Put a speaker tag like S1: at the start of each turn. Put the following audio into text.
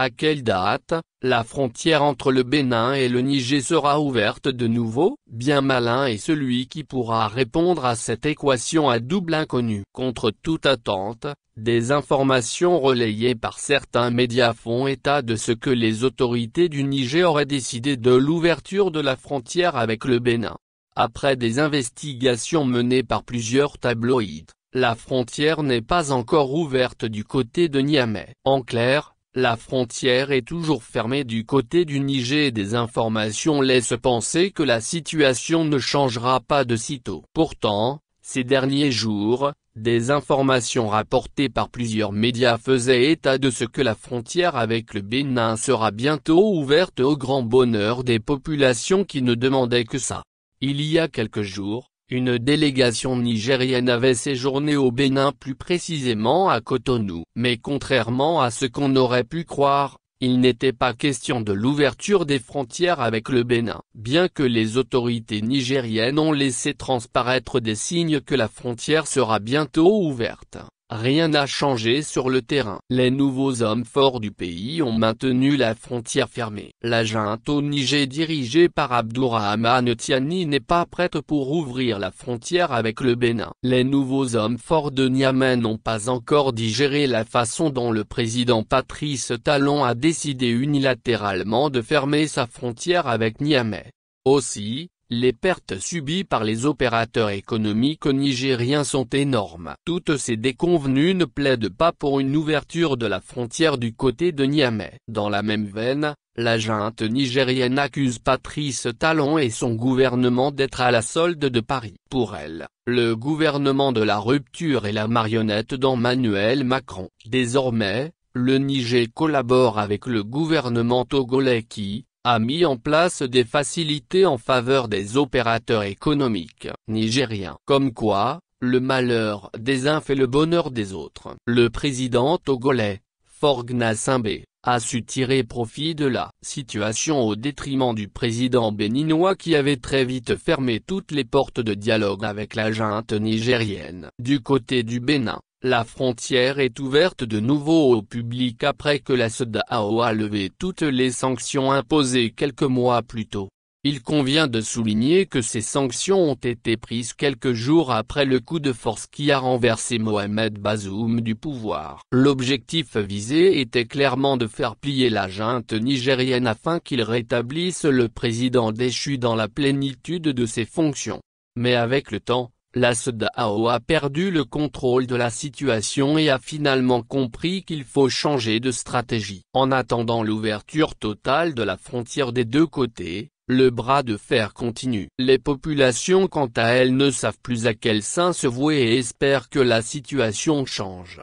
S1: À quelle date, la frontière entre le Bénin et le Niger sera ouverte de nouveau Bien malin est celui qui pourra répondre à cette équation à double inconnue. Contre toute attente, des informations relayées par certains médias font état de ce que les autorités du Niger auraient décidé de l'ouverture de la frontière avec le Bénin. Après des investigations menées par plusieurs tabloïdes, la frontière n'est pas encore ouverte du côté de Niamey. En clair, la frontière est toujours fermée du côté du Niger et des informations laissent penser que la situation ne changera pas de sitôt. Pourtant, ces derniers jours, des informations rapportées par plusieurs médias faisaient état de ce que la frontière avec le Bénin sera bientôt ouverte au grand bonheur des populations qui ne demandaient que ça. Il y a quelques jours, une délégation nigérienne avait séjourné au Bénin plus précisément à Cotonou. Mais contrairement à ce qu'on aurait pu croire, il n'était pas question de l'ouverture des frontières avec le Bénin. Bien que les autorités nigériennes ont laissé transparaître des signes que la frontière sera bientôt ouverte, Rien n'a changé sur le terrain. Les nouveaux hommes forts du pays ont maintenu la frontière fermée. La junte au Niger dirigée par Abdourahmane Tiani n'est pas prête pour ouvrir la frontière avec le Bénin. Les nouveaux hommes forts de Niamey n'ont pas encore digéré la façon dont le président Patrice Talon a décidé unilatéralement de fermer sa frontière avec Niamey. Aussi, les pertes subies par les opérateurs économiques nigériens sont énormes. Toutes ces déconvenues ne plaident pas pour une ouverture de la frontière du côté de Niamey. Dans la même veine, la junte nigérienne accuse Patrice Talon et son gouvernement d'être à la solde de Paris. Pour elle, le gouvernement de la rupture est la marionnette d'Emmanuel Macron. Désormais, le Niger collabore avec le gouvernement togolais qui, a mis en place des facilités en faveur des opérateurs économiques nigériens. Comme quoi, le malheur des uns fait le bonheur des autres. Le président togolais, Forgna Simbe, a su tirer profit de la situation au détriment du président béninois qui avait très vite fermé toutes les portes de dialogue avec la junte nigérienne. Du côté du Bénin, la frontière est ouverte de nouveau au public après que la SEDAO a levé toutes les sanctions imposées quelques mois plus tôt. Il convient de souligner que ces sanctions ont été prises quelques jours après le coup de force qui a renversé Mohamed Bazoum du pouvoir. L'objectif visé était clairement de faire plier la junte nigérienne afin qu'il rétablisse le président déchu dans la plénitude de ses fonctions. Mais avec le temps, la CEDAO a perdu le contrôle de la situation et a finalement compris qu'il faut changer de stratégie. En attendant l'ouverture totale de la frontière des deux côtés, le bras de fer continue. Les populations quant à elles ne savent plus à quel sein se vouer et espèrent que la situation change.